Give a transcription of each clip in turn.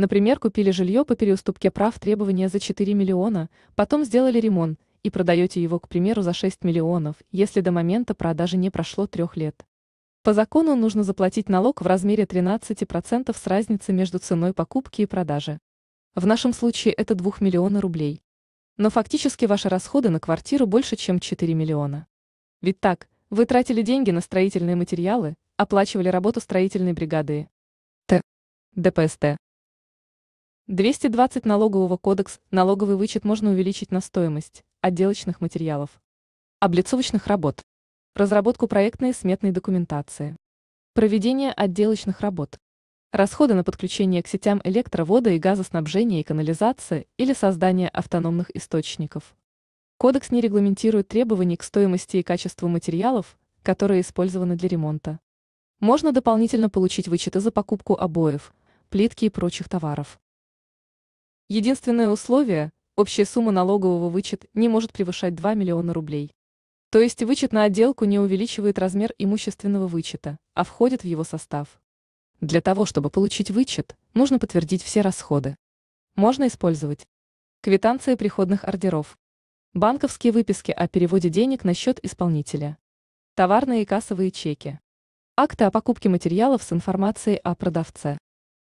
Например, купили жилье по переуступке прав требования за 4 миллиона, потом сделали ремонт и продаете его, к примеру, за 6 миллионов, если до момента продажи не прошло трех лет. По закону нужно заплатить налог в размере 13% с разницы между ценой покупки и продажи. В нашем случае это 2 миллиона рублей. Но фактически ваши расходы на квартиру больше, чем 4 миллиона. Ведь так, вы тратили деньги на строительные материалы, оплачивали работу строительной бригады. Т. ДПСТ. 220 Налогового кодекс налоговый вычет можно увеличить на стоимость отделочных материалов, облицовочных работ, разработку проектной и сметной документации, проведение отделочных работ, расходы на подключение к сетям электровода и газоснабжения и канализации или создание автономных источников. Кодекс не регламентирует требований к стоимости и качеству материалов, которые использованы для ремонта. Можно дополнительно получить вычеты за покупку обоев, плитки и прочих товаров. Единственное условие – общая сумма налогового вычет не может превышать 2 миллиона рублей. То есть вычет на отделку не увеличивает размер имущественного вычета, а входит в его состав. Для того, чтобы получить вычет, нужно подтвердить все расходы. Можно использовать квитанции приходных ордеров, банковские выписки о переводе денег на счет исполнителя, товарные и кассовые чеки, акты о покупке материалов с информацией о продавце.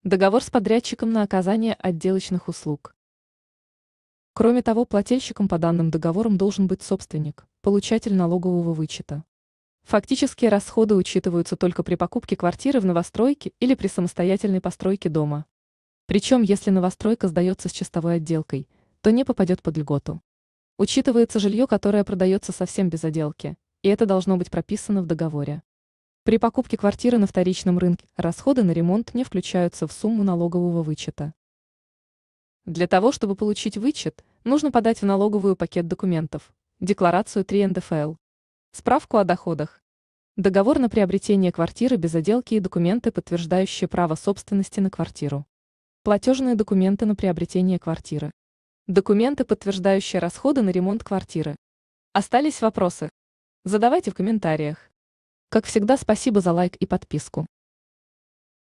Договор с подрядчиком на оказание отделочных услуг. Кроме того, плательщиком по данным договорам должен быть собственник, получатель налогового вычета. Фактические расходы учитываются только при покупке квартиры в новостройке или при самостоятельной постройке дома. Причем, если новостройка сдается с чистовой отделкой, то не попадет под льготу. Учитывается жилье, которое продается совсем без отделки, и это должно быть прописано в договоре. При покупке квартиры на вторичном рынке расходы на ремонт не включаются в сумму налогового вычета. Для того, чтобы получить вычет, нужно подать в налоговую пакет документов, декларацию 3 НДФЛ, справку о доходах, договор на приобретение квартиры без отделки и документы, подтверждающие право собственности на квартиру, платежные документы на приобретение квартиры, документы, подтверждающие расходы на ремонт квартиры. Остались вопросы? Задавайте в комментариях. Как всегда, спасибо за лайк и подписку.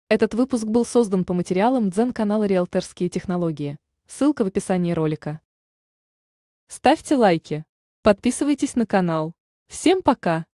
Этот выпуск был создан по материалам Дзен-канала «Риэлторские технологии». Ссылка в описании ролика. Ставьте лайки. Подписывайтесь на канал. Всем пока!